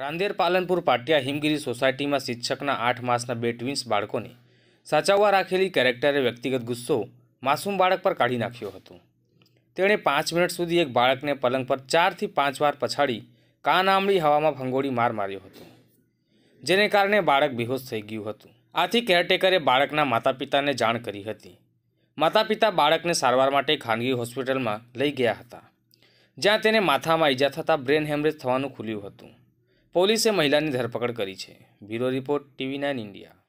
રાંદેર પાલનપુર પાટિયા હિમગીરી સોસાયટીમાં શિક્ષકના આઠ માસના બે ટ્વિન્સ બાળકોને સાચવવા રાખેલી કેરેક્ટરે વ્યક્તિગત ગુસ્સો માસૂમ બાળક પર કાઢી નાખ્યો હતો તેણે પાંચ મિનિટ સુધી એક બાળકને પલંગ પર ચારથી પાંચ વાર પછાડી કાન આમળી હવામાં ભંગોળી માર માર્યો હતો જેને કારણે બાળક બેહોશ થઈ ગયું હતું આથી કેરટેકરે બાળકના માતા પિતાને જાણ કરી હતી માતા પિતા બાળકને સારવાર માટે ખાનગી હોસ્પિટલમાં લઈ ગયા હતા જ્યાં તેને માથામાં ઈજા થતાં બ્રેન હેમરેજ થવાનું ખુલ્યું હતું પોલીસે મહિલાની ધરપકડ કરી છે bureau report TV nine India